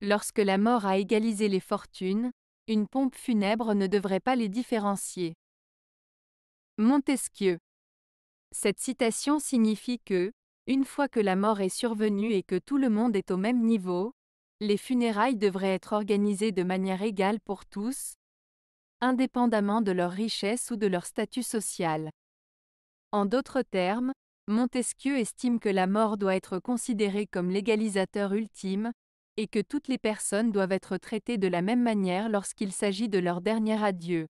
Lorsque la mort a égalisé les fortunes, une pompe funèbre ne devrait pas les différencier. Montesquieu. Cette citation signifie que, une fois que la mort est survenue et que tout le monde est au même niveau, les funérailles devraient être organisées de manière égale pour tous, indépendamment de leur richesse ou de leur statut social. En d'autres termes, Montesquieu estime que la mort doit être considérée comme l'égalisateur ultime, et que toutes les personnes doivent être traitées de la même manière lorsqu'il s'agit de leur dernier adieu.